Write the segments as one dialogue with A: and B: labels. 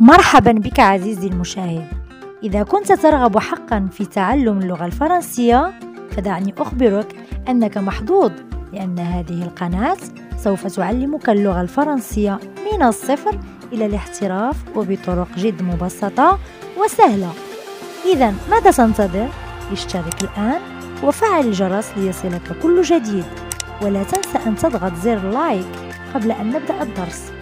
A: مرحبا بك عزيزي المشاهد إذا كنت ترغب حقا في تعلم اللغة الفرنسية فدعني أخبرك أنك محظوظ لأن هذه القناة سوف تعلمك اللغة الفرنسية من الصفر إلى الاحتراف وبطرق جد مبسطة وسهلة إذا ماذا تنتظر؟ اشترك الآن وفعل الجرس ليصلك كل جديد ولا تنسى أن تضغط زر لايك قبل أن نبدأ الدرس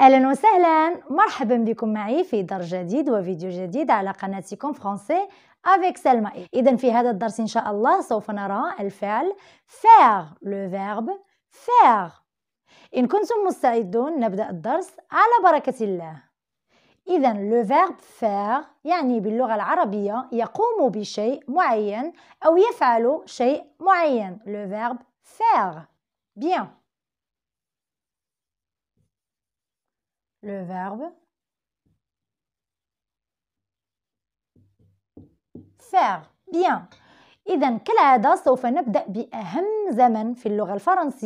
A: اهلا وسهلا مرحبا بكم معي في درس جديد وفيديو جديد على قناتكم فرونسي افيك سلمى اذا في هذا الدرس ان شاء الله سوف نرى الفعل فير لو فيرب فير ان كنتم مستعدون نبدا الدرس على بركه الله اذا لو فيرب فير يعني باللغه العربيه يقوم بشيء معين او يفعل شيء معين لو فيرب فير بيان Le verbe « faire ». Bien. Donc, quelle nous allons commencer par le plus important dans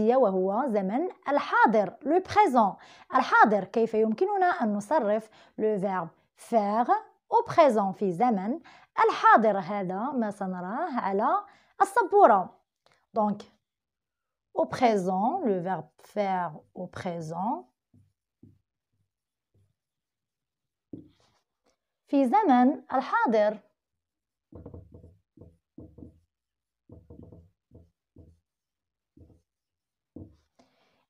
A: la qui est le présent. Le présent. le verbe « faire » au présent dans le temps Donc, au présent, le verbe « faire » au présent. في زمن الحاضر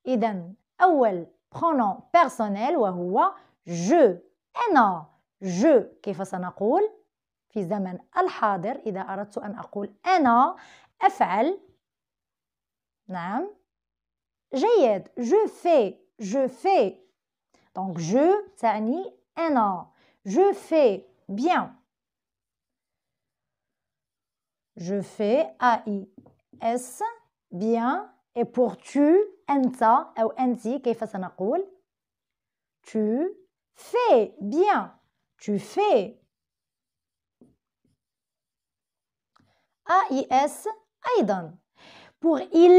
A: إذا أول برونون بيرسونيل وهو جو أنا جو كيف سنقول في زمن الحاضر إذا أردت أن أقول أنا أفعل نعم جيد جو في جو في دونك جو تعني أنا Je fais bien. Je fais A-I-S bien. Et pour tu, enta ou enti, Tu fais bien. Tu fais. A-I-S أيضا. Pour il,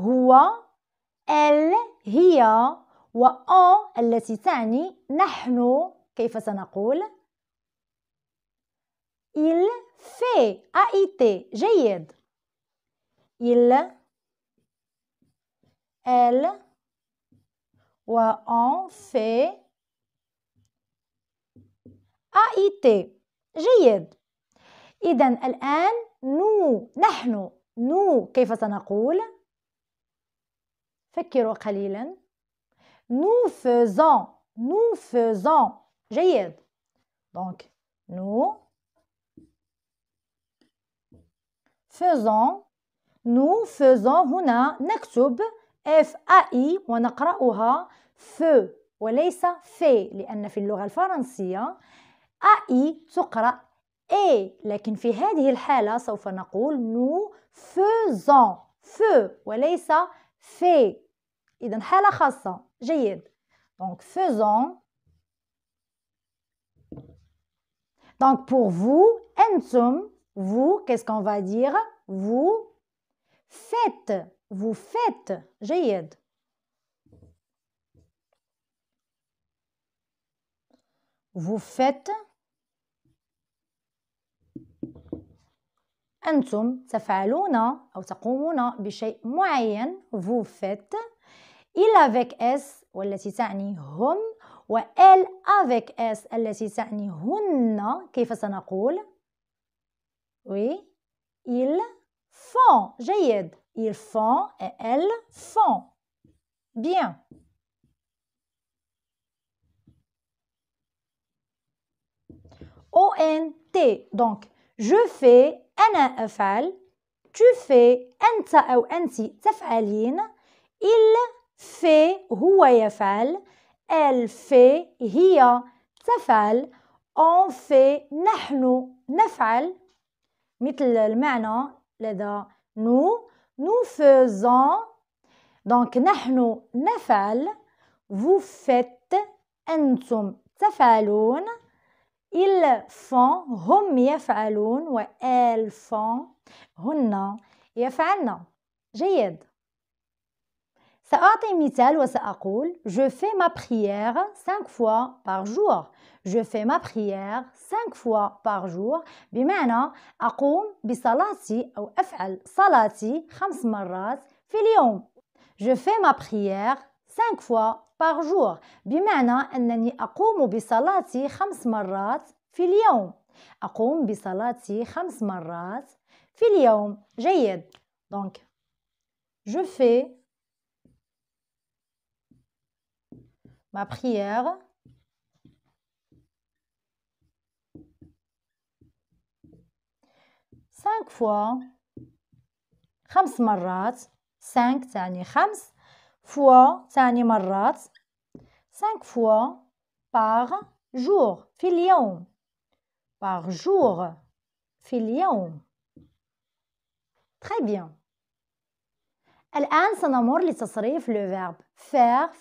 A: هو, elle, هي, o, التي تعني نحن كيف سنقول il fait تي جيد il elle وأن في تي جيد إذا الآن نو نحن نو كيف سنقول فكروا قليلا نو faisons نو faisons جيد دونك نو faisons nous faisons هنا نكتب اف اي ونقراها ف وليس في لان في اللغه الفرنسيه اي تقرا اي لكن في هذه الحاله سوف نقول نو faisons ف وليس في اذا حاله خاصه جيد دونك faisons Donc pour vous, entum, vous, qu'est-ce qu'on va dire Vous faites, vous faites, جيد. Vous faites. أنتم تفعلون أو تقومون بشيء معين vous faites il avec s والتي تعني هم L avec s التي تعني هن كيف سنقول oui ils font جيد ils font et elles font bien ONT donc je fais أنا tu fais أنت تفعلين il fait هو يفعل elle fait هي تفعل on fait نحن نفعل مثل المعنى لدى nous nous faisons donc نحن نفعل vous faites أنتم تفعلون ils font هم يفعلون و elles font هن يفعلن جيد Je fais ma prière cinq fois par jour. Je fais ma prière cinq fois par jour بمعنى أقوم بصلاتي أو أفعل صلاتي cinq مرات في اليوم. Je fais ma prière cinq fois par jour بمعنى أنني أقوم بصلاتي خمس مرات في اليوم. أقوم بصلاتي خمس مرات في اليوم. جيد. Donc, je fais ma prière. Cinq fois. 5 Cinq Fois Cinq fois par jour. filion Par jour. filion Très bien. الآن سنمر لتصريف le verbe faire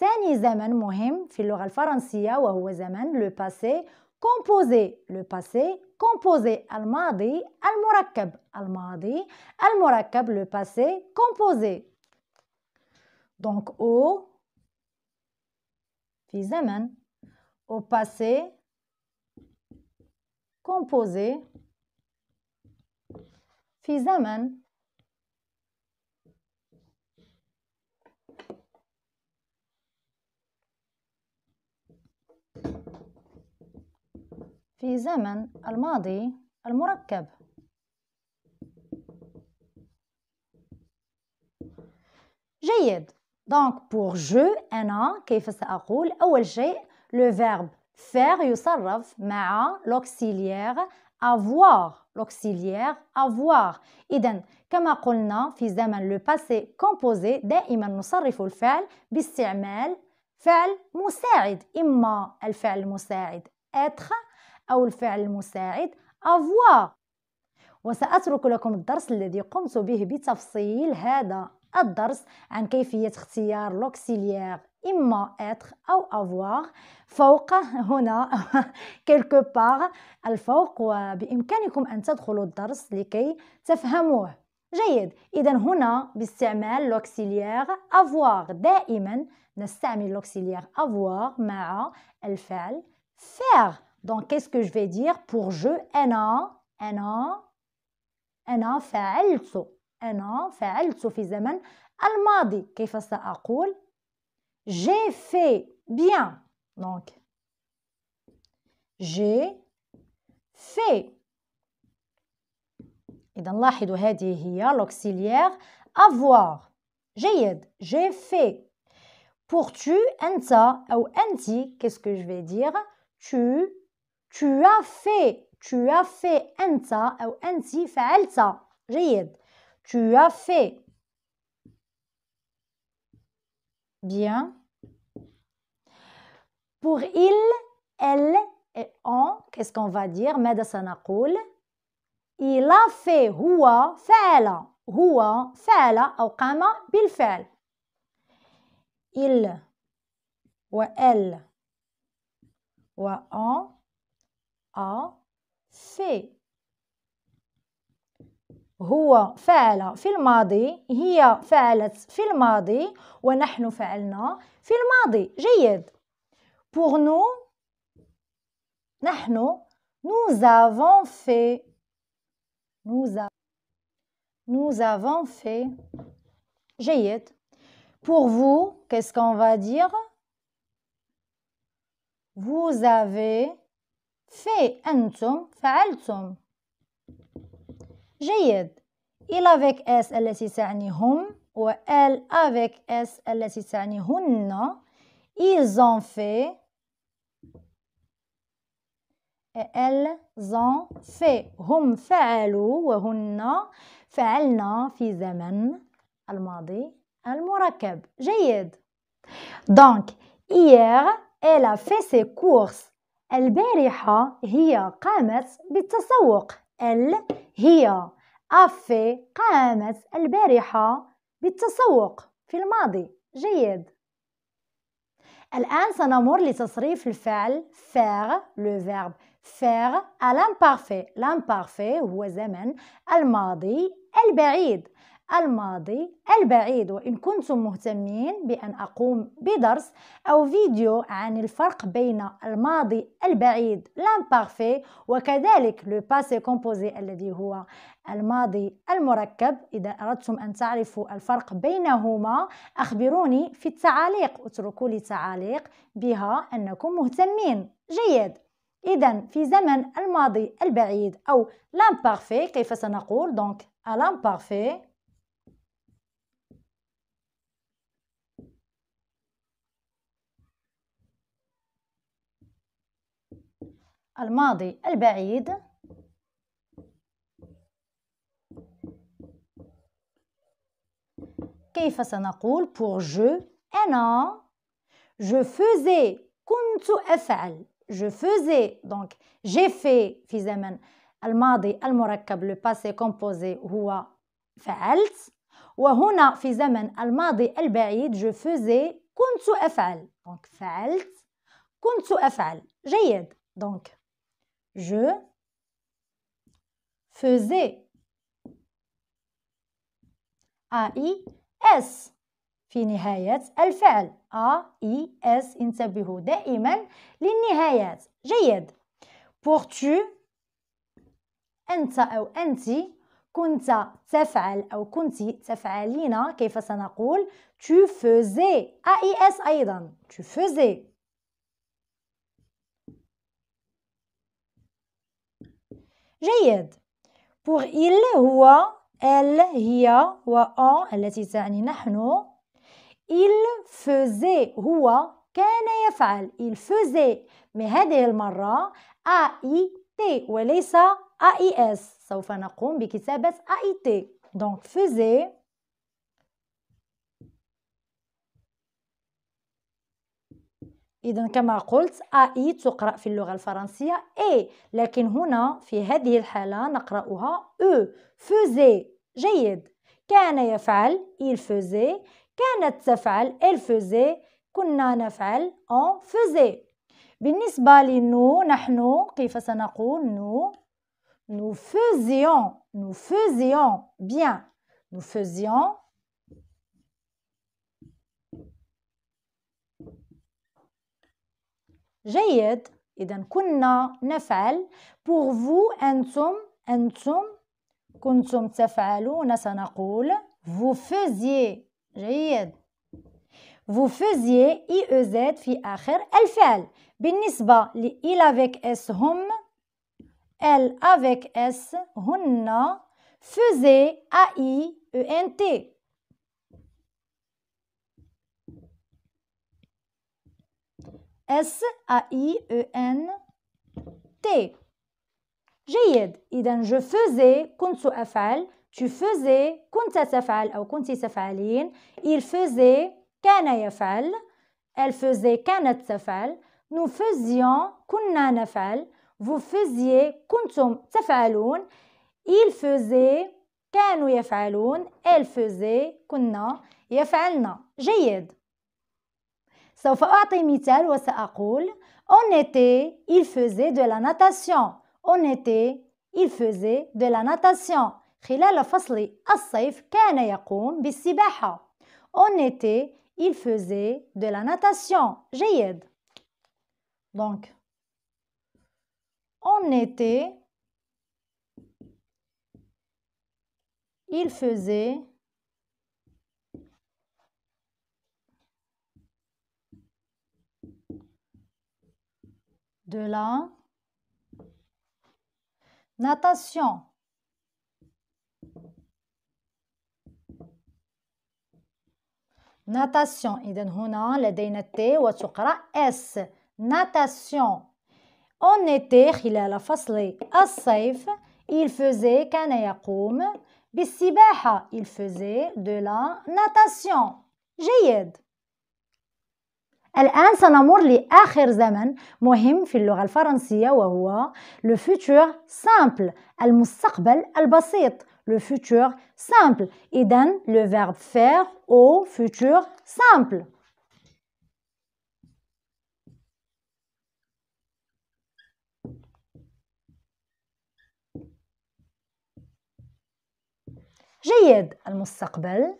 A: 5 isamen mohim, filor alfaran si ya wa uizamen, le passé composé, le passé, composé al-Mahdi, Al-Muraqab Al-Mahdi, Al-Mouraqab le passé, composé. Donc O Fizeman. O passé. Composé. Fizemen. fais Al-Madi, Al-Murakab. J'ai Donc, pour je, un an, qui fait ça, un ou elle le verbe faire, vous allez faire, mais l'auxiliaire, avoir. L'auxiliaire, avoir. Iden, comme un rôle là le passé composé, de imman nous s'arrête pour le faire, bis-semel, fait, imman elle fait, mouser, être. أو الفعل المساعد avoir وسأترك لكم الدرس الذي قمت به بتفصيل هذا الدرس عن كيفية اختيار لوكسيليير إما être أو avoir فوق هنا quelque part الفوق وبإمكانكم أن تدخلوا الدرس لكي تفهموه جيد إذا هنا باستعمال لوكسيليير avoir دائما نستعمل لوكسيليير avoir مع الفعل faire Donc, qu'est-ce que je vais dire pour je en a en a J'ai fait bien. Donc, j'ai fait. إذا لاحظوا هذه هي l'auxiliaire avoir. جيد. J'ai fait. Pour tu, ou ou « a. qu'est-ce que je vais dire Tu tu as fait tu as fait أنت si fait فعلت جيد tu as fait bien pour il elle et on qu'est-ce qu'on va dire ماذا سنقول il a fait هو فعل هو فعل أو قام بالفعل il ou elle ou on a fait هو فعل في الماضي هي فعلت في الماضي ونحن فعلنا في الماضي جيد pour nous نحن nous avons fait nous, a... nous avons fait جيد pour vous qu'est-ce qu'on va dire vous avez في أنتم فعلتم جيد إلى avec S التي تعني هم و ال avec S التي تعني هن ils ont fait elles ont fait هم فعلوا وهن فعلنا في زمن الماضي المركب جيد donc hier elle a fait ses courses البارحة هي قامت بالتسوق ال هي أفي قامت البارحة بالتسوق في الماضي جيد الآن سنمر لتصريف الفعل فاغ لو فيرب فاغ à l'imparfait هو زمن الماضي البعيد الماضي البعيد وإن كنتم مهتمين بأن أقوم بدرس أو فيديو عن الفرق بين الماضي البعيد لامبارفي وكذلك لو باسي كومبوزي الذي هو الماضي المركب إذا أردتم أن تعرفوا الفرق بينهما أخبروني في التعاليق اتركوا لي تعاليق بها أنكم مهتمين جيد إذا في زمن الماضي البعيد أو لامبارفي كيف سنقول دونك الامبارفي الماضي البعيد كيف سنقول pour je أنا je faisais كنت أفعل je faisais donc j'ai fait في زمن الماضي المركب le passé composé هو فعلت وهنا في زمن الماضي البعيد je faisais كنت أفعل donc فعلت كنت أفعل جيد donc Je faisais اي اس في نهاية الفعل اي اس انتبهوا دائما للنهايات جيد pour tu أنت أو أنت كنت تفعل أو كنت تفعلين كيف سنقول tu faisais اي اس أيضا tu faisais جيد بوغ إل هو إل هي و أن التي تعني نحن إل فوزي هو كان يفعل إل فوزي مي هذه المرة أ إي تي وليس أ إي إس سوف نقوم بكتابة أ إي تي دونك فوزي إذا كما قلت آي تقرأ في اللغة الفرنسية إي لكن هنا في هذه الحالة نقرأها أو e، فوزي جيد كان يفعل il faisait كانت تفعل إل faisait كنا نفعل on faisait بالنسبة لنو نحن كيف سنقول نو نو فوزيون نو فوزيون بيان نو فوزيون جيد اذا كنا نفعل بوغ فو انتم انتم كنتم تفعلون سنقول فو فوزيي جيد فو فوزيي اي او زد في اخر الفعل بالنسبه لإل افيك اس هم ال افيك اس هن فوزي ا اي او ان تي S-A-I-E-N-T جيد إذا je faisais كنت أفعل tu faisais كنت تفعل أو كنت تفعلين il faisait كان يفعل elle faisait كانت تفعل nous faisions كنا نفعل vous faisiez كنتم تفعلون il faisait كانوا يفعلون elle faisait كنا يفعلنا جيد سوف أعطي مثال وسأقول On été, il faisait de la natation. On été, il faisait de la natation. خلال فصل الصيف كان يقوم بالسباحة. En été, il faisait de la natation. جيد. Donc, on été, il faisait de la natation. Natation. Idem, huna, le dénaté, ou tsukra, S. Natation. On était, il a la fasle, à il faisait kanayakoum. Bissibaha, il faisait de la natation. J'y الآن سنمر لآخر زمن مهم في اللغة الفرنسية وهو le futur simple المستقبل البسيط le futur simple إذا le verbe faire au futur simple جيد المستقبل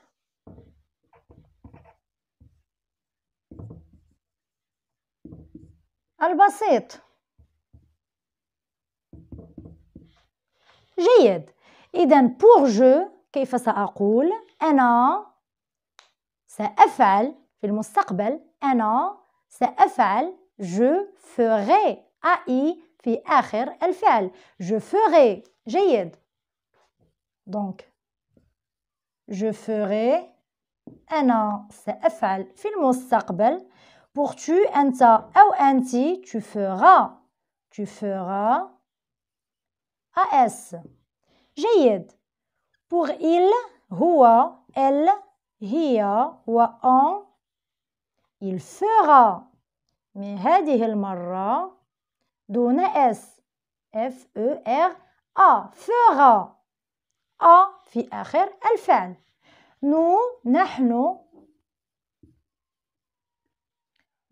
A: البسيط جيد إذا بور جو كيف سأقول أنا سأفعل في المستقبل أنا سأفعل جو ferai أي في آخر الفعل جو ferai جيد donc je ferai أنا سأفعل في المستقبل Pour tu, أنت أو أنت, tu feras. Tu feras AS. جيد. Pour il, هو, elle, هي, وأن, il fera. mais هذه المرة دون S. F, E, R, A. Fera. A في آخر الفعل. nous, نحن,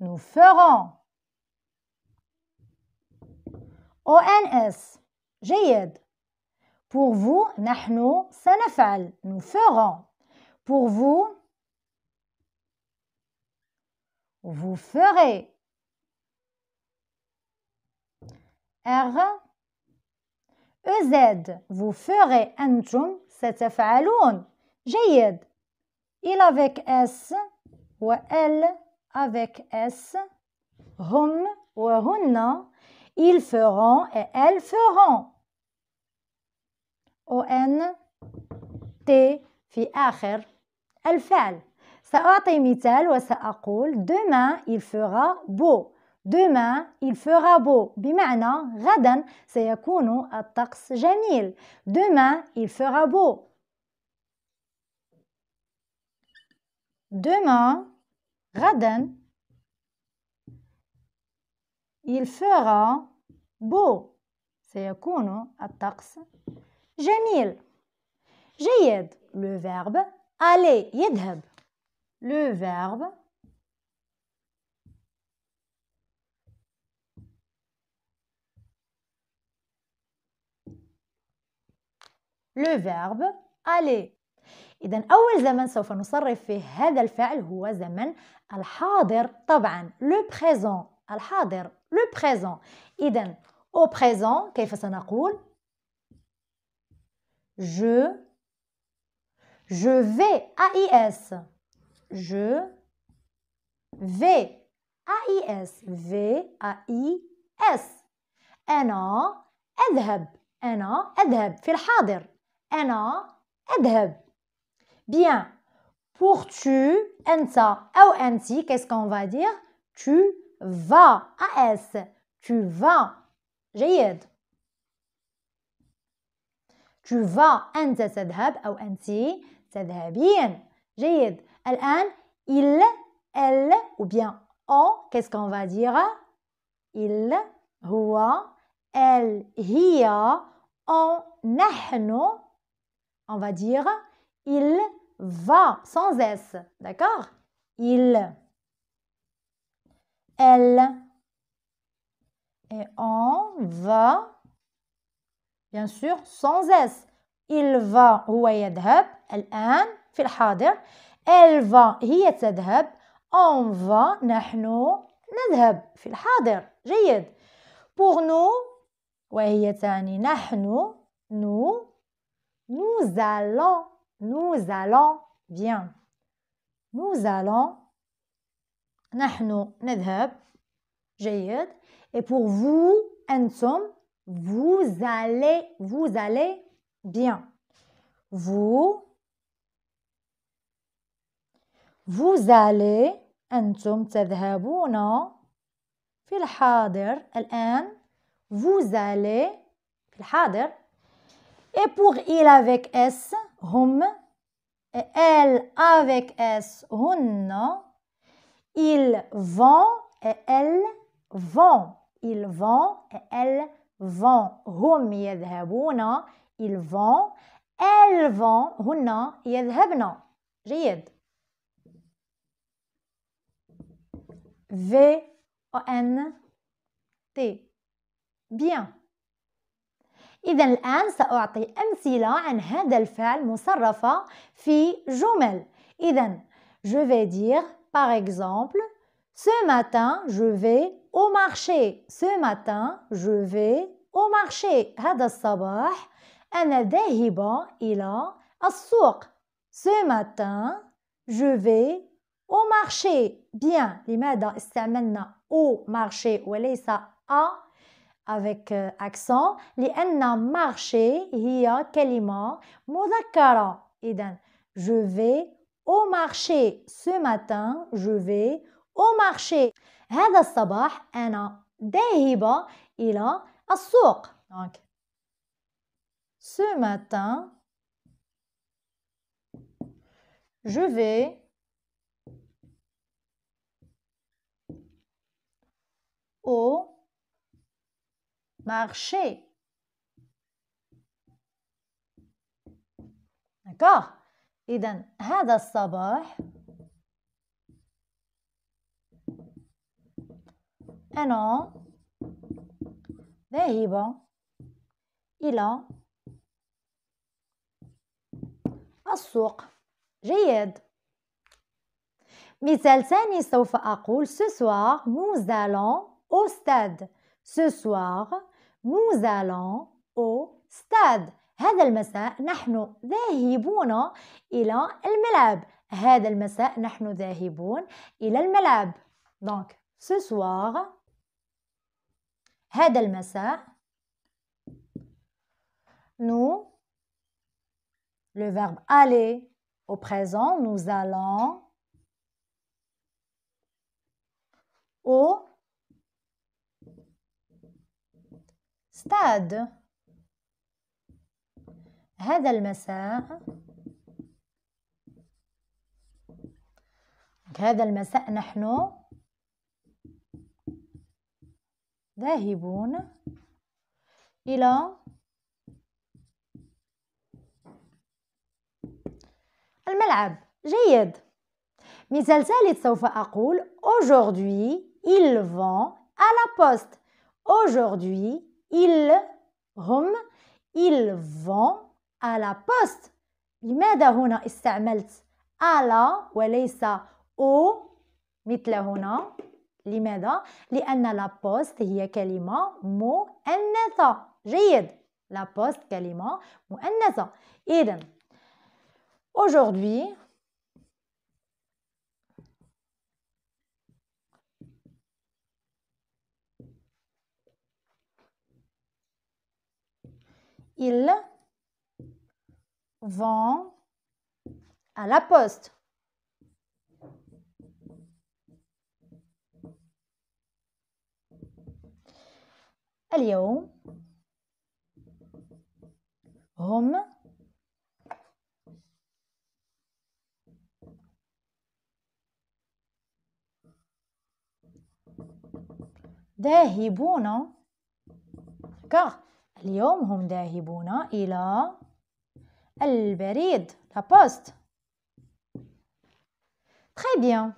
A: nous ferons. ONS جيد Pour vous, نحن سنفعل Nous ferons Pour vous, vous ferez R EZ Vous ferez أنتم ستفعلون جيد Il avec S ou L avec S, hum ou hunna, ils feront et elles feront. o n T في exemple. الفعل je مثال dire. demain il fera beau demain il fera beau بمعنى غدا سيكون الطقس جميل demain il fera beau demain Raden, il fera beau. C'est un à Tax. Jamil, le verbe aller, d'hab. Le verbe Le verbe aller. إذا أول زمن سوف نصرف فيه هذا الفعل هو زمن الحاضر طبعا لو بريزون الحاضر لو بريزون إذا او بريزون كيف سنقول je je vais AIS je vais AIS V A I S أنا أذهب أنا أذهب في الحاضر أنا أذهب Bien. Pour tu, enta ou enti, qu'est-ce qu'on va dire Tu vas. s ».« Tu vas. جيد. Tu vas. ti, تذهب ou bien. تذهبين. جيد. Alors, « il, elle ou bien on, qu'est-ce qu'on va dire Il, هو, elle, هي, on, نحن. On va dire il va, sans S, d'accord Il. Elle. Et on va, bien sûr, sans S. Il va, هو يذهب va. في الحاضر. Elle va, هي تذهب. On va, نذهب في الحاضر. جيد. Pour nous, وهي nous, nous allons nous allons bien. Nous allons. نحن Et pour vous, somme, vous allez, vous allez bien. Vous, vous allez, vous Nous في الحاضر Vous allez, et pour il avec S, hum, et elle avec S, non ?« ils vont et elle vont. Il vont et elle vont. Hum vend »,« ils vont. Elles vont, hunna yadhabna. جيد V O N T Bien إذا الآن سأعطي أمثلة عن هذا الفعل مصرفة في جمل. إذا je vais dire par exemple ce matin je vais au marché. Ce matin je vais au marché. هذا الصباح أنا ذاهبة إلى السوق. Ce matin je vais au marché. Bien. لماذا استعملنا au marché وليس à avec euh, accent لأن marché هي كلمة مذكرة إذا je vais au marché ce matin je vais au marché هذا الصباح أنا ذاهبة إلى السوق donc ce matin je vais au marché. D'accord إذا هذا الصباح أنا ذاهبة إلى السوق جيد مثال ثاني سوف أقول سوسوار soir nous allons nous allons au stade هذا المساء نحن ذاهبون إلى الملعب هذا المساء نحن ذاهبون إلى الملعب donc ce soir هذا المساء nous le verbe aller au présent nous allons au stade هذا المساء هذا المساء نحن ذاهبون إلى الملعب جيد مثال ثالث سوف أقول aujourd'hui ils vont à la poste aujourd'hui ils هم ils vont à la poste لماذا هنا استعملت على وليس او مثل هنا لماذا؟ لأن لا بوست هي كلمة مؤنثة جيد لا بوست كلمة مؤنثة إذا aujourd'hui Ils vont à la poste. اليوم هم ذاهبون اليوم هم ذاهبون إلى البريد لا بوست تري بيان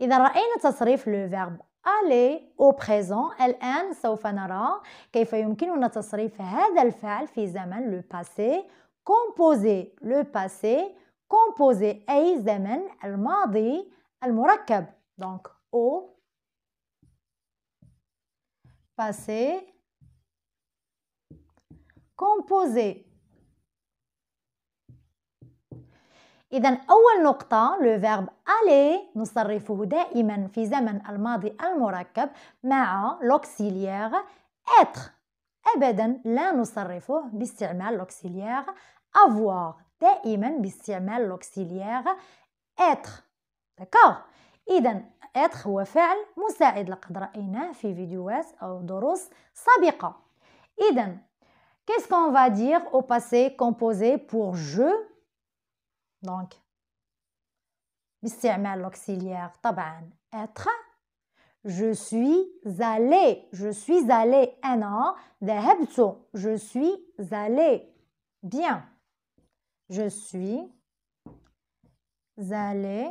A: إذا رأينا تصريف لو فيرب الي او بريزون الآن سوف نرى كيف يمكننا تصريف هذا الفعل في زمن لو باسي كومبوزي لو باسي كومبوزي أي زمن الماضي المركب دونك او باسي كومبوزي إذا أول نقطة لو فيرب الي نصرفه دائما في زمن الماضي المركب مع لوكسيليير اتر أبدا لا نصرفه باستعمال لوكسيليير avoir دائما باستعمال لوكسيليير اتر دكور إذا اتر هو فعل مساعد لقد رأيناه في فيديوهات أو دروس سابقة إذا Qu'est-ce qu'on va dire au passé composé pour je Donc, l'auxiliaire, être. Je suis allé, je suis allé un an, je suis allé. Bien. Je suis allé.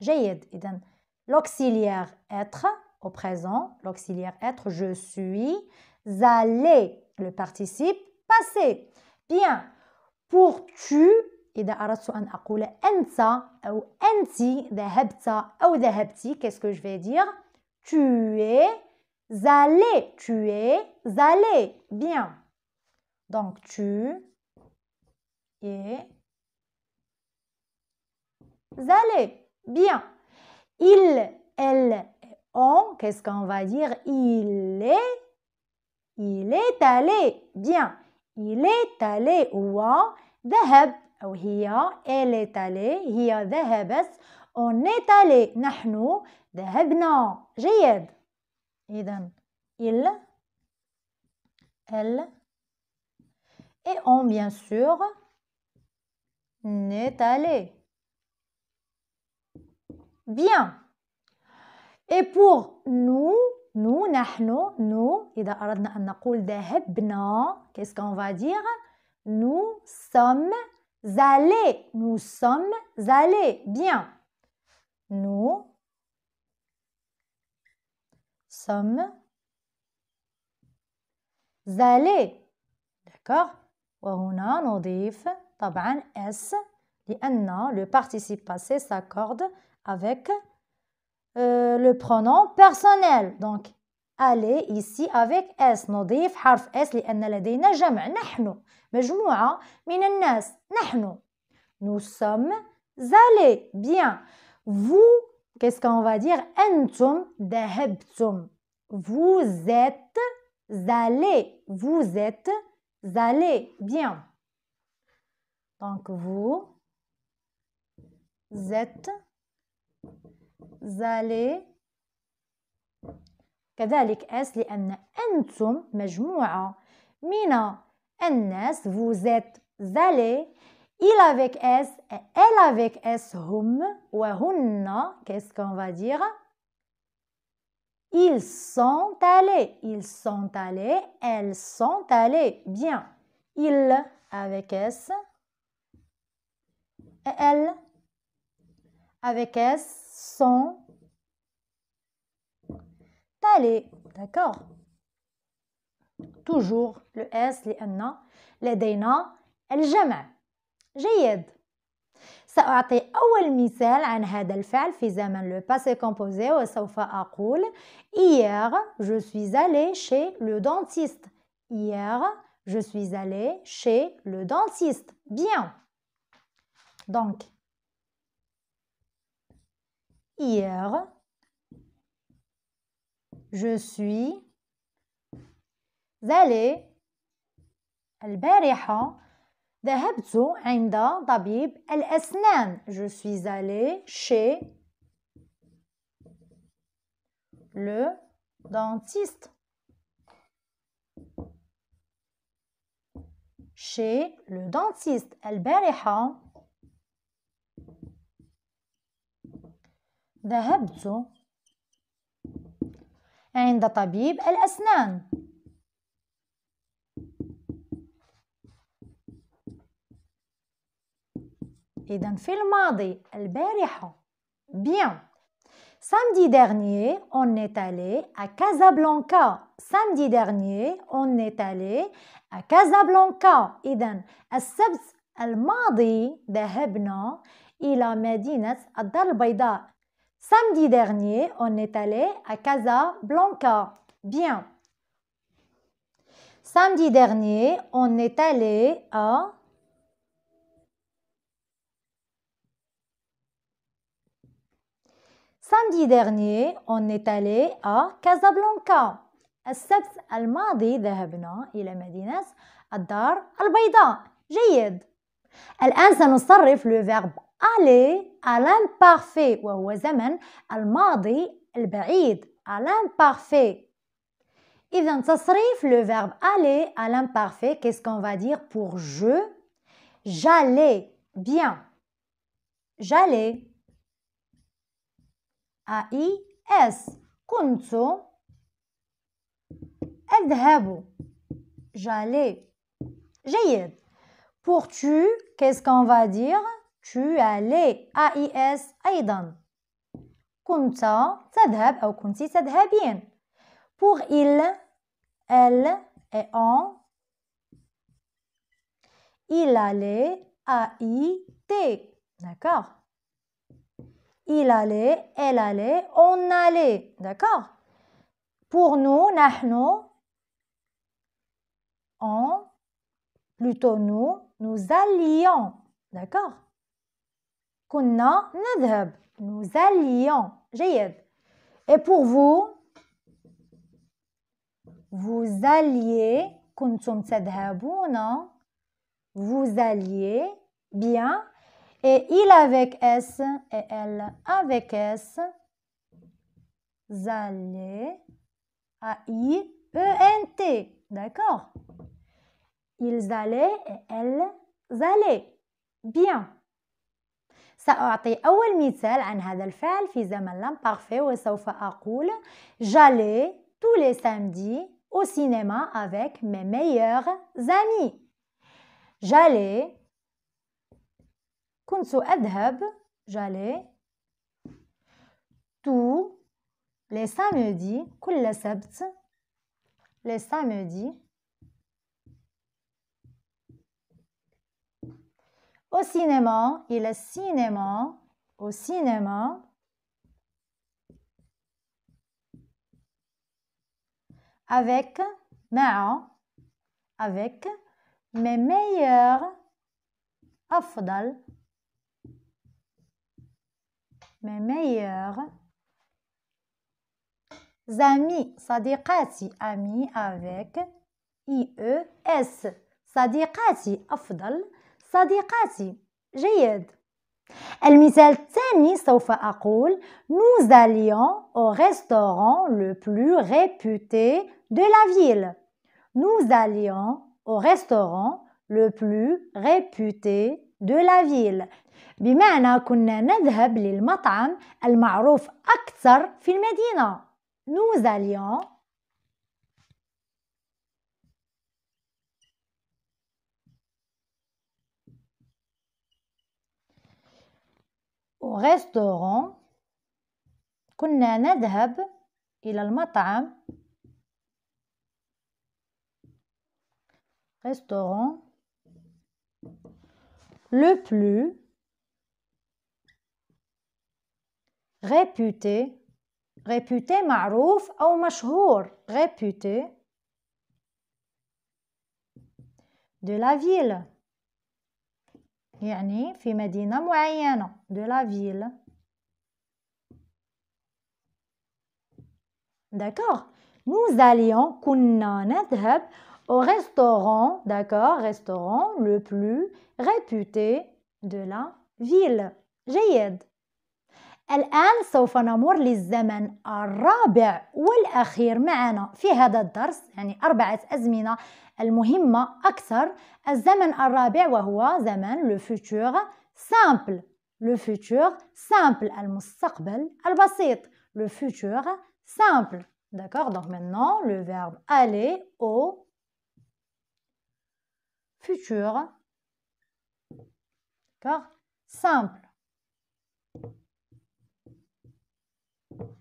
A: J'ai l'auxiliaire être au présent l'auxiliaire être je suis allez, le participe passé. Bien, pour tu, إذا أردت أن ou أنت de أنت ou « de ذهبتي qu'est-ce que je vais dire tu es zalé ».« tu es zalé ». bien donc tu es zalé ». bien il elle on qu'est-ce qu'on va dire il est il est allé. Bien. Il est allé. Ouah. ذهب. أو هي. Elle est allée. هي ذهبت. On est allé. نحن ذهبنا. جيد. إذا il. Elle. Et on, bien sûr, est allé. Bien. Et pour nous, nous, nous, nous, qu'est-ce qu'on va dire Nous sommes allés, nous sommes allés, bien. Nous sommes allés, d'accord وهنا نضيف طبعا S le participe passé s'accorde avec euh, le pronom personnel. Donc, allez ici avec S. نضيف حرف S لأن لدينا جمع نحن مجموعة من الناس نحن. Nous sommes allés. Bien. Vous, qu'est-ce qu'on va dire Vous êtes allés. Vous êtes allés. Bien. Donc, vous êtes allez كذلك S لأن أنتم مجموعة من الناس vous êtes allez il avec S et elle avec S هم وهن qu'est-ce qu'on va dire ils sont allés ils sont allés elles sont allées bien il avec S et elle avec S d'aller. d'accord toujours le S لأن لدينا الجمع جيد سأعطي أول مثال عن هذا الفعل في زمن le passé composé وسوف أقول Hier, je suis allé chez le dentiste. Hier, je suis allé chez le dentiste. Bien. Donc, hier. Je suis allé البارحة ذهبت عند طبيب الأسنان. Je suis allé chez le dentiste. Chez le dentiste. البارحة ذهبت عند طبيب الأسنان إذا في الماضي البارحة بيان Samedi dernier, on est allé à Casablanca. Samedi dernier, on est allé à Casablanca. إذا السبت الماضي ذهبنا إلى مدينة الدار البيضاء Samedi dernier, on est allé à Casablanca. Bien. Samedi dernier, on est allé à Samedi dernier, on est allé à Casablanca. السبت الماضي ذهبنا إلى مدينة الدار البيضاء. جيد. الآن سنصرف لو verbe aller à l'imparfait al زمن al à l'imparfait le verbe aller à l'imparfait qu'est-ce qu'on va dire pour je j'allais bien j'allais A I S كنت أذهب j'allais جيد pour tu qu'est-ce qu'on va dire tu allais. A-I-S, Aïdan. كنت تذهب ou كنت Pour il, elle et on. Il allait. AIT. D'accord Il allait, elle allait, on allait. D'accord Pour nous, nous, on, plutôt nous, nous allions. D'accord nous allions جيد et pour vous vous alliez vous alliez bien et il avec s et elle avec s allez a i e n t d'accord ils allaient et elle allait ». bien سأعطي أول مثال عن هذا الفعل في زمن لامبارفي وسوف أقول جالي tous les samedis au cinéma avec mes meilleurs amis. جالي كنت أذهب جالي تو لي samedis كل سبت لي samedis Au cinéma, il est cinéma, au cinéma. Avec, ma, avec mes meilleurs, afdal, mes meilleurs amis, صديقاتي, amis avec e s, صديقاتي Afdal. صديقاتي جيد المثال الثاني سوف أقول Nous allions au restaurant le plus réputé de la ville. Nous allions au restaurant le plus réputé de la ville. بمعنى كنا نذهب للمطعم المعروف أكثر في المدينة. Nous allions au restaurant كنا نذهب إلى المطعم restaurant le plus réputé réputé معروف أو مشهور réputé de la ville يعني في مدينة معينة دو لا فيل داكوغ نوز اليون كنا نذهب او restaurant داكوغ restaurant لو بلو ريبوتي دو لا فيل جيد الآن سوف نمر للزمن الرابع والأخير معنا في هذا الدرس يعني أربعة أزمنة « Le futur simple Le futur simple Le le futur simple D'accord Donc maintenant, le verbe aller au futur. D'accord Simple.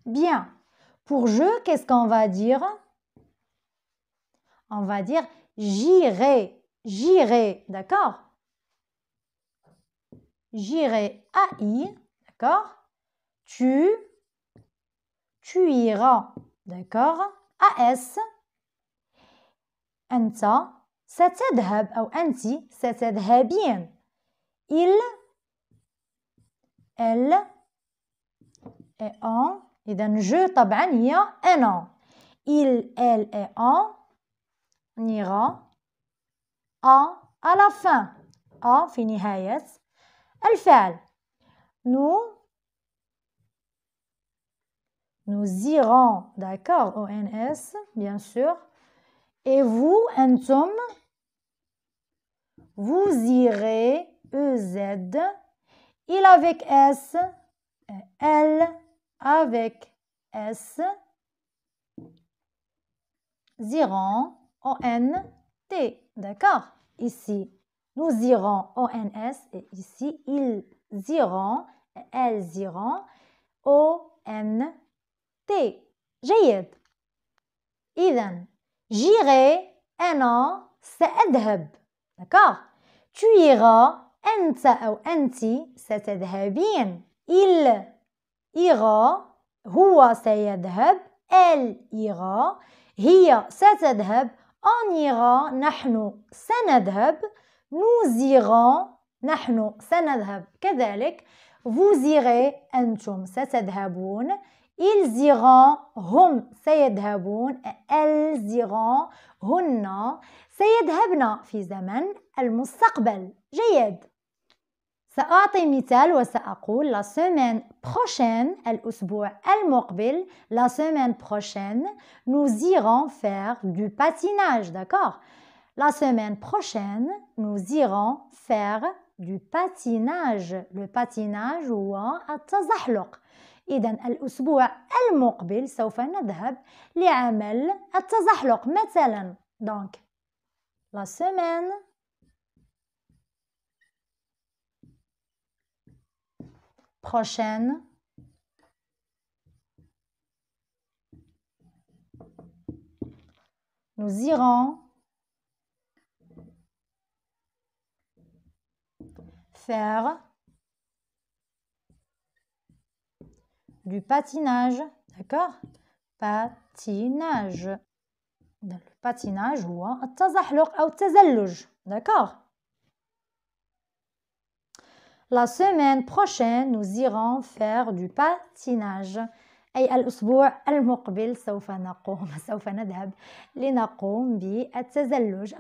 A: Bien. Pour je, qu'est-ce qu'on va dire On va dire J'irai, j'irai, d'accord J'irai à I, d'accord Tu, tu iras, d'accord À S, Anta, Satadhab, ou Anti, bien. Il, elle, et on, et d'un jeu, tabaniya, et non. Il, elle, et on, ira A à la fin à fini elle fait nous nous irons d'accord S, bien sûr et vous somme vous irez E, Z. il avec S elle avec S iront o N, T. D'accord Ici, nous irons O-N-S et ici, ils iront, et elles iront O-N-T. J'ai Jayed. Iden. J'irai un ça c'est D'accord Tu iras, Enta ou Enti, c'est Edhebien. Il ira, Hua, c'est Edheb. Elle ira, Hia, c'est Edheb. On ira نحن سنذهب Nous irons نحن سنذهب كذلك Vous irez أنتم ستذهبون Ils iront هم سيذهبون Elles iront هن سيذهبن في زمن المستقبل جيد سأعطي مثال وسأقول la semaine prochaine الأسبوع المقبل la semaine prochaine nous irons faire du patinage d'accord La semaine prochaine nous irons faire du patinage le patinage ou هو التزحلق إذا الأسبوع المقبل سوف نذهب لعمل التزحلق مثلا donc la semaine prochaine. Nous irons faire du patinage, d'accord Patinage. le patinage ou un tazahlouk ou d'accord la semaine prochaine, nous irons faire du patinage. Nous المقبل سوف نقوم سوف نذهب لنقوم بالتزلج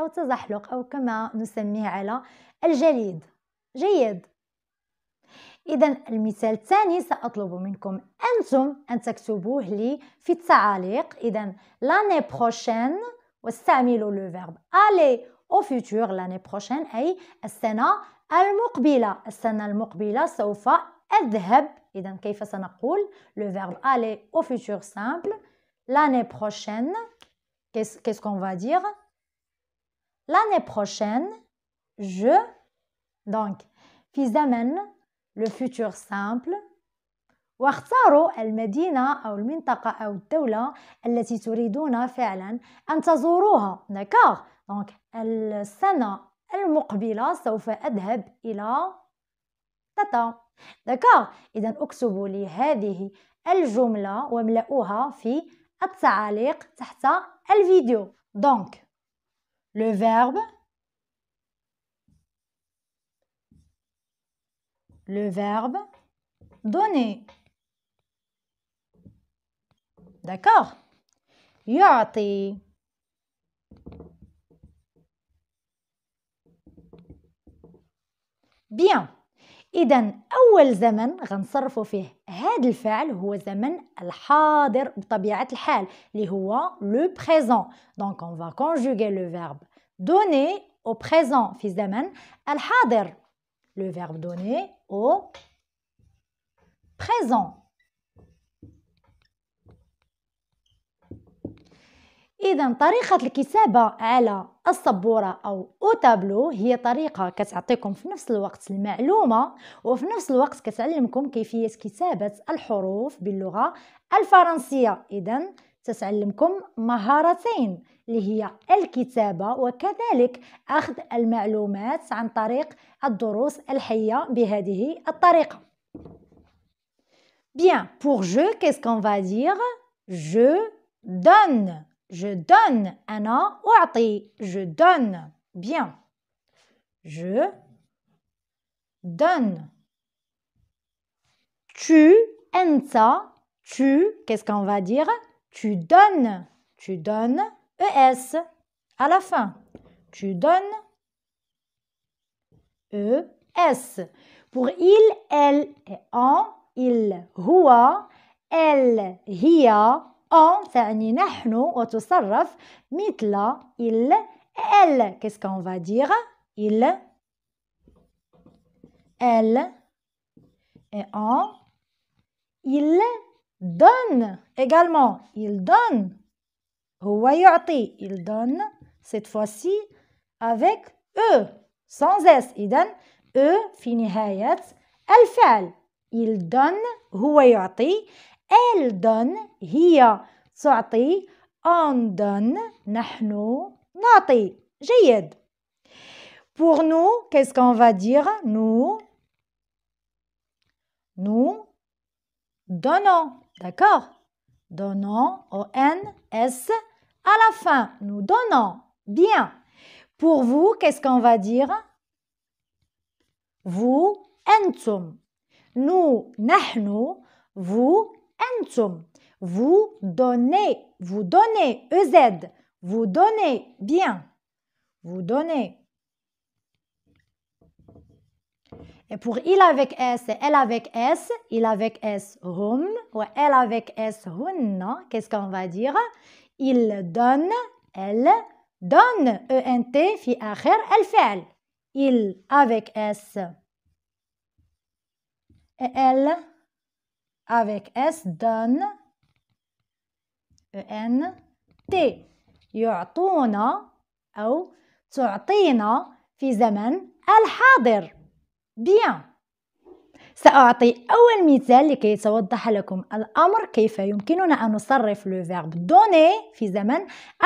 A: كما نسميه على الجليد جيد المثال الثاني سأطلب l'année prochaine واستعملوا لو فيرب aller au futur l'année prochaine أي « Al-muqbila »« Sanna al-muqbila »« Saufa »« Adhheb » Donc, comment on dit le verbe « aller » au futur simple ?« L'année prochaine » Qu'est-ce qu'on va dire ?« L'année prochaine »« Je » Donc, « Fizamen » Le futur simple. « Wachtaru »« Al-medina »« Al-mintaqa »« Al-tawla »« Allatitouridouna »« Féalan »« Antazourouha » D'accord Donc, « Al-sanna » المقبلة سوف أذهب إلى تاتا دكار إذا أكتبوا لي هذه الجملة واملأوها في التعاليق تحت الفيديو دونك لو فيرب لو فيرب دوني d'accord يعطي Bien, et d'un oul zamen, g'en s'en refou fich, zamen al-haadir, b'tabiat le présent. Donc, on va conjuguer le verbe donner au présent, al le verbe donner au présent. إذا طريقة الكتابة على السبورة أو أوتابلو هي طريقة كتعطيكم في نفس الوقت المعلومة وفي نفس الوقت كتعلمكم كيفية كتابة الحروف باللغة الفرنسية إذا تتعلمكم مهارتين اللي هي الكتابة وكذلك أخذ المعلومات عن طريق الدروس الحية بهذه الطريقة Bien, pour je, qu'est-ce qu'on va dire Je donne. Je donne. Ana u'ati. Je donne. Bien. Je donne. Tu, ça tu, qu'est-ce qu'on va dire Tu donnes. Tu donnes. ES à la fin. Tu donnes. ES. Pour il, elle et en, il, hua, elle, hia, on nous » نحن وتصرف مثل il, elle. Qu'est-ce qu'on va dire Il, elle et on. Il donne également. Il donne. Il donne cette fois-ci avec E, sans S. donne. E في elle الفعل. Il donne, هو يعطي elle donne, هي تعطي, on donne, نحن نعطي. جيد. Pour nous, qu'est-ce qu'on va dire Nous, nous donnons, d'accord Donnons, O-N-S, à la fin, nous donnons. Bien. Pour vous, qu'est-ce qu'on va dire Vous, entum. Nous, nahnu. Vous, vous donnez, vous donnez, ez, vous donnez bien, vous donnez. Et pour il avec s elle avec s, il avec s hum ou elle avec s non qu'est-ce qu'on va dire Il donne, elle donne, ent fi ELLE, fait ELLE. Il avec s et elle avec S donne EN T يعطونا أو تعطينا في زمن الحاضر بيان سأعطي أول مثال لكي يتوضح لكم الأمر كيف يمكننا أن نصرف لو فيرب دوني في زمن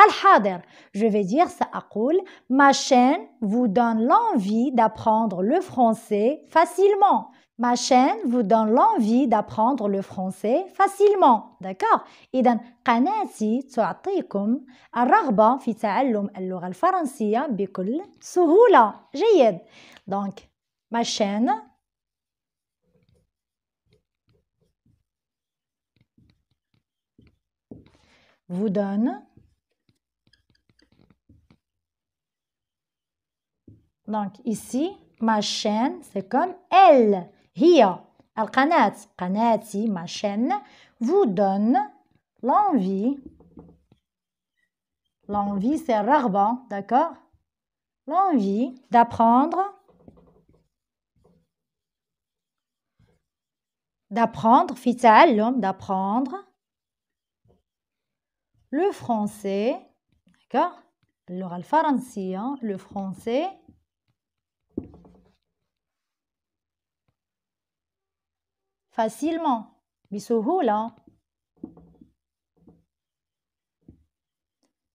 A: الحاضر. Je vais dire سأقول ma chaîne vous donne l'envie d'apprendre le français facilement. Ma chaîne vous donne l'envie d'apprendre le français facilement, d'accord إذا قناتي تعطيكم الرغبة في تعلم اللغة الفرنسية بكل سهولة. جيد. Donc, ma chaîne vous donne Donc ici, ma chaîne, c'est comme elle. Hier, al ma chaîne vous donne l'envie l'envie c'est rarement, d'accord l'envie d'apprendre d'apprendre d'apprendre le français d'accord le le français facilement بسهولة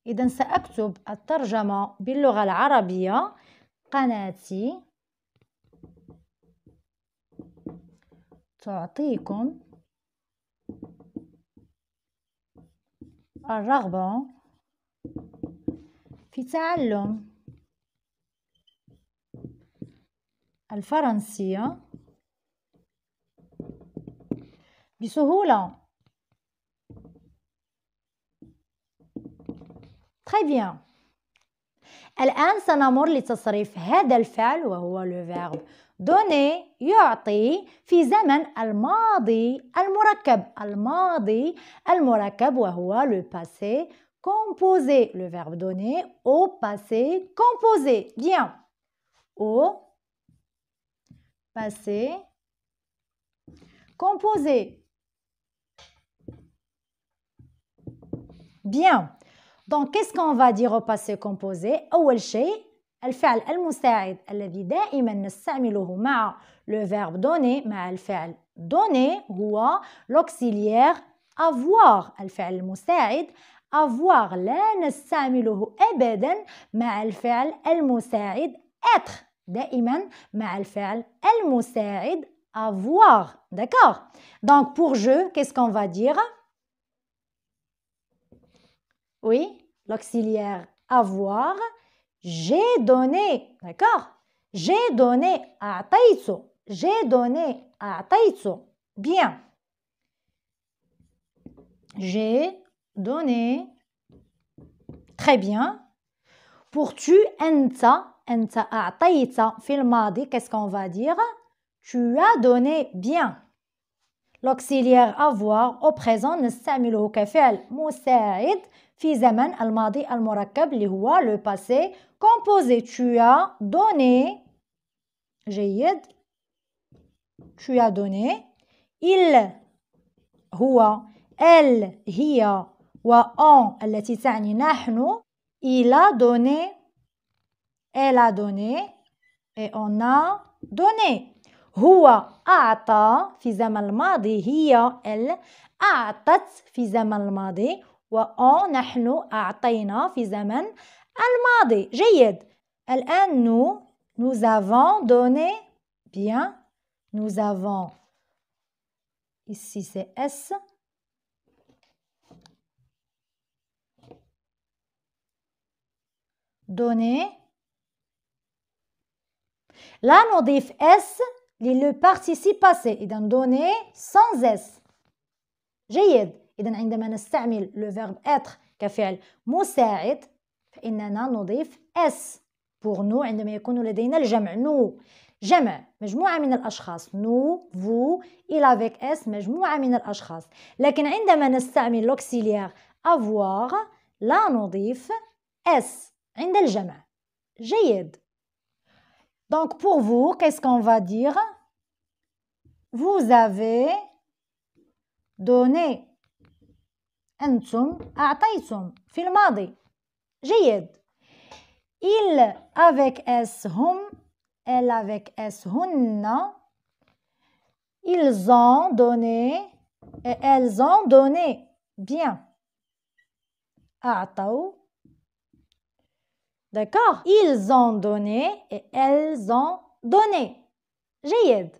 A: إذا سأكتب الترجمة باللغة العربية قناتي تعطيكم الرغبة في تعلم الفرنسية roulant très bien الآن سنمر لتصريف هذا الفعل وهو le verbe donner يعطي في زمن الماضي المركب الماضي المركب وهو le passé composé le verbe donner au passé composé bien au passé composé bien donc qu'est-ce qu'on va dire au passé composé au welsh elle fait elle moussey et elle vide le le verbe donner mais elle fait donner l'auxiliaire avoir elle fait moussey avoir l'elles s'amouhu eben mais elle fait moussey avoir l'elles s'amouhu mais elle fait moussey avoir d'accord donc pour jeu qu'est-ce qu'on va dire? Oui, l'auxiliaire avoir. J'ai donné, d'accord J'ai donné à Taïtsu. J'ai donné à Taïtsu. Bien. J'ai donné. Très bien. Pour tu, enta, enta a taïta, filmadi, qu'est-ce qu'on va dire Tu as donné bien. L'auxiliaire avoir au présent, Samuel مساعد في زمن الماضي المركب اللي هو لو باسي كومبوزي تشويا دوني جيد تشويا دوني إل هو إل هي و أون التي تعني نحن إلا دوني إلا دوني إي donné et هو أعطى في زمن الماضي هي إل أعطت في زمن الماضي وأن نحن أعطينا في زمن الماضي جيد الآن نو nous avons donné bien nous avons ici c'est S donné là nous dit S le participe passé et donc donné sans S j'ai إذا عندما نستعمل لو فيرب être كفعل مساعد فإننا نضيف اس بور نو عندما يكون لدينا الجمع نو جمع مجموعة من الأشخاص نو فو إلى فيك اس مجموعة من الأشخاص لكن عندما نستعمل لوكسيليير أفواغ لا نضيف اس عند الجمع جيد Donc pour vous, qu'est-ce qu'on va dire Vous avez donné أنتم أعطيتم في الماضي جيد il avec s هم elle avec s هن ils ont donné et elles ont donné bien أعطوا D'accord Ils ont donné et elles ont donné. جيد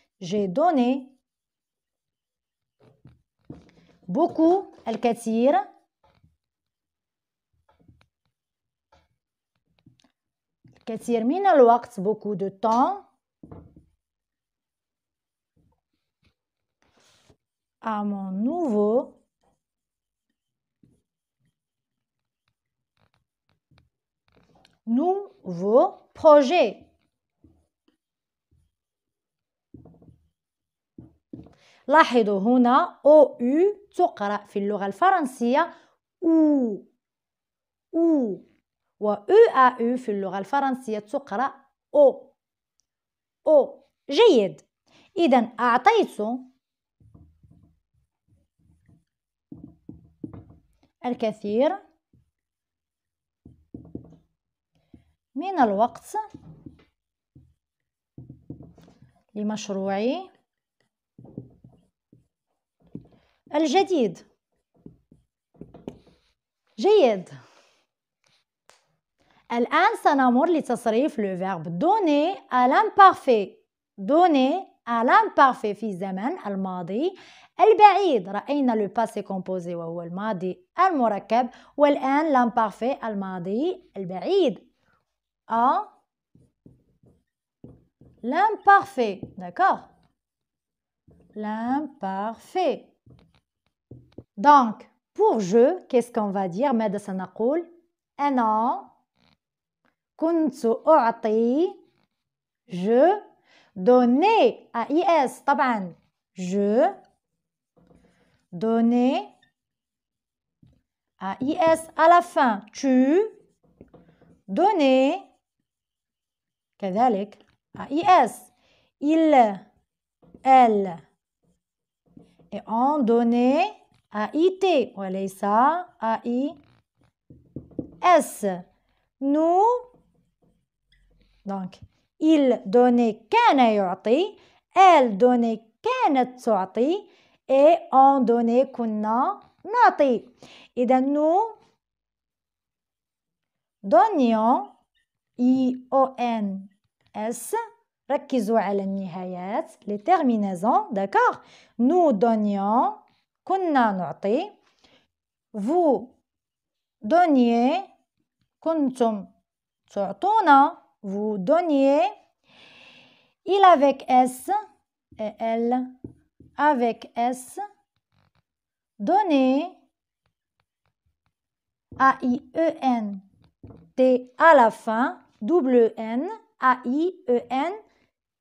A: j'ai donné beaucoup الكثير katsir من beaucoup de temps à mon nouveau nouveau projet لاحظوا هنا أو يو تقرأ في اللغة الفرنسية أو أو و أو أ أو في اللغة الفرنسية تقرأ أو أو جيد إذا أعطيت الكثير من الوقت لمشروعي Le jadid. Géid. Al-An amour lit tassarif le verbe donner à l'imparfait. Donner à l'imparfait fi zaman al-madi al-bahid. Rayna le passé composé al-madi al-murkab. l'imparfait al-madi al-bahid. l'imparfait. D'accord? L'imparfait. Donc, pour je, qu'est-ce qu'on va dire ماذا سنقول أنا orati. je donner à IS taban. je donner à IS à la fin tu donner كذلك à IS il elle et on donnait a-I-T, A-I-S, Nous, donc, il donnait qu'un aïe, elle donnait qu'un aïe, et on donnait aïe. Et donc, nous donnions I O N S ركزوا nihayat, les terminaisons d'accord nous donnions Kunna نعطي vous donniez Kuntum تعطونا vous donniez il avec s et elle avec s Donné a i e n t à la fin w n a i e n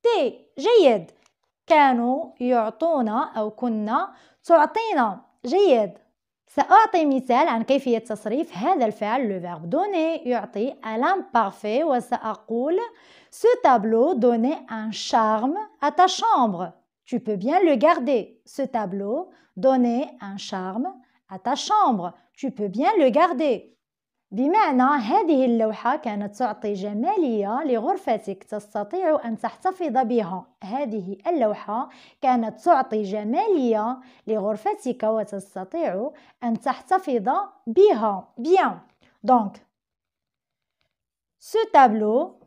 A: t جيد كانوا يعطونا أو كنا تعطينا جيد سأعطي مثال عن كيفية تصريف هذا الفعل لو verbe donner يعطي l'imparfait وسأقول Ce tableau donnait un charme à ta chambre. Tu peux bien le garder. Ce tableau donnait un charme à ta chambre. Tu peux bien le garder. بمعنى هذه اللوحة كانت تعطي جمالية لغرفتك تستطيع أن تحتفظ بها هذه اللوحة كانت تعطي جمالية لغرفتك وتستطيع أن تحتفظ بها بيان دونك سو تابلو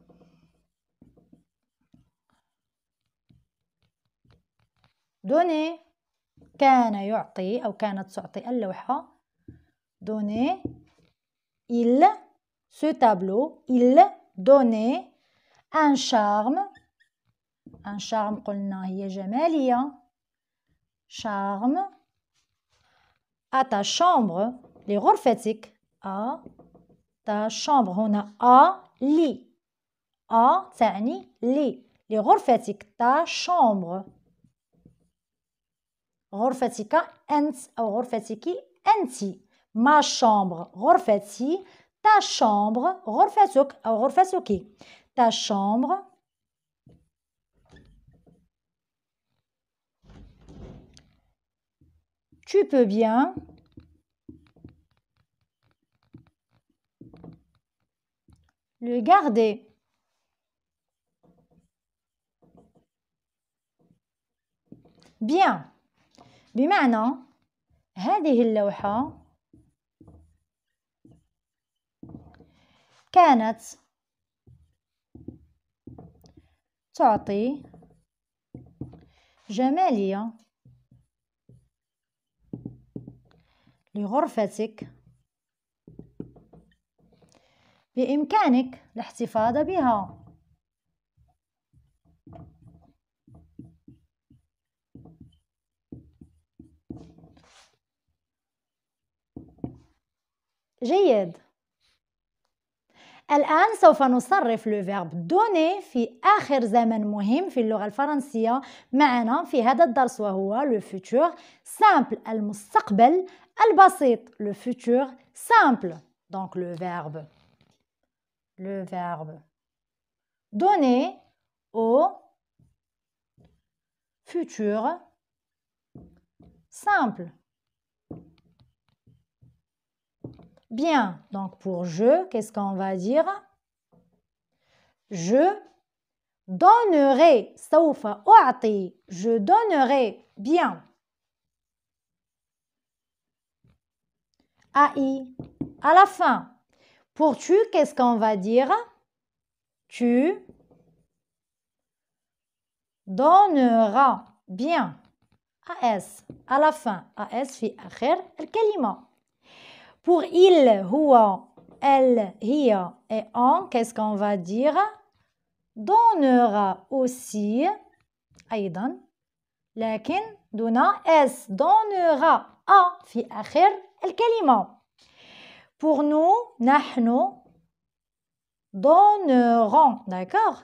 A: دوني كان يعطي أو كانت تعطي اللوحة دوني Il, ce tableau, il donnait un charme. Un charme قلنا jamais lié Charme. À ta chambre, les غرفتك. À ta chambre, on a à lit. À تعني lit. Les غرفتك, ta chambre. غرفتك أنت ou غرفتك anti ma chambre غرفتي ta chambre غرفتك ta chambre tu peux bien le garder. Bien. بمعنى هذه اللوحة كانت تعطي جمالية لغرفتك بإمكانك الاحتفاظ بها جيد Alors, nous allons le verbe « donner » dans important la langue française. le futur simple, le le futur le verbe « donner » au futur simple. Bien, donc pour je, qu'est-ce qu'on va dire Je donnerai, sauf je donnerai, bien. AI, à la fin. Pour tu, qu'est-ce qu'on va dire Tu donneras, bien. S à la fin. AS fi akhir le pour il, huwa, elle, hiya et en, qu'est-ce qu'on va dire Donnera aussi, aïdan. Lakin. دون S, donnera a في El kalima. Pour nous, نحن donnerons, d'accord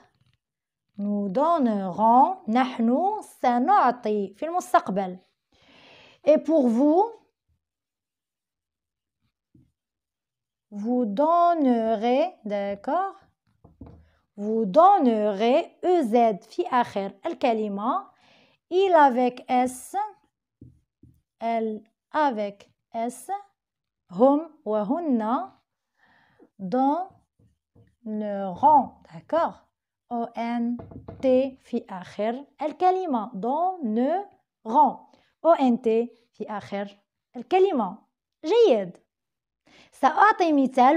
A: Nous donnerons, نحن سنعطي في المستقبل. Et pour vous, vous donnerez, d'accord Vous donnerez EZ fi akher, el kalima il avec S, elle avec S, hum wa hunna, dans le d'accord O-N-T fi akher, el kalima donneront. Ne O-N-T fi akher, el kalima aide ça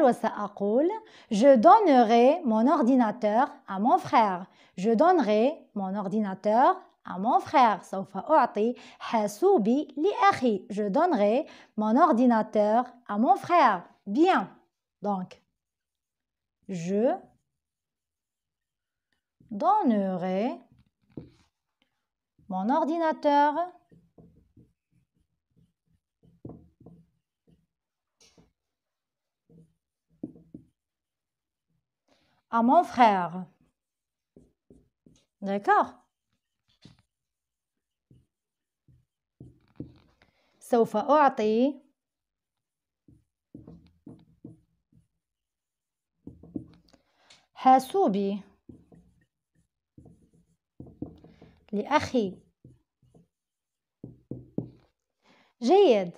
A: وسأقول Je donnerai mon ordinateur à mon frère. Je donnerai mon ordinateur à mon frère. سوف أعطي حاسوبي Je donnerai mon ordinateur à mon frère. Bien. Donc, je donnerai mon ordinateur à ah, mon frère. D'accord سوف أعطي حاسوبي لأخي جيد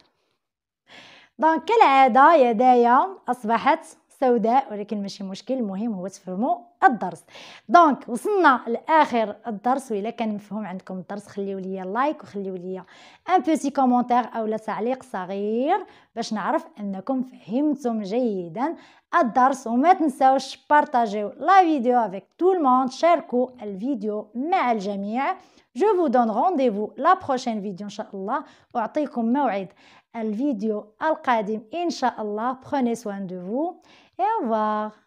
A: دونك كالعادة يدايا أصبحت سوداء ولكن ماشي مشكل المهم هو تفهموا الدرس دونك وصلنا لاخر الدرس والا كان مفهوم عندكم الدرس خليو ليا لايك وخليو ليا ان بيتي كومونتير اولا تعليق صغير باش نعرف انكم فهمتم جيدا الدرس وما تنساوش بارطاجيو لا فيديو افيك تو الموند شاركوا الفيديو مع الجميع جو دون donne لا بروشين فيديو ان شاء الله أعطيكم موعد الفيديو القادم إن شاء الله. بروني سوان دو فو au revoir.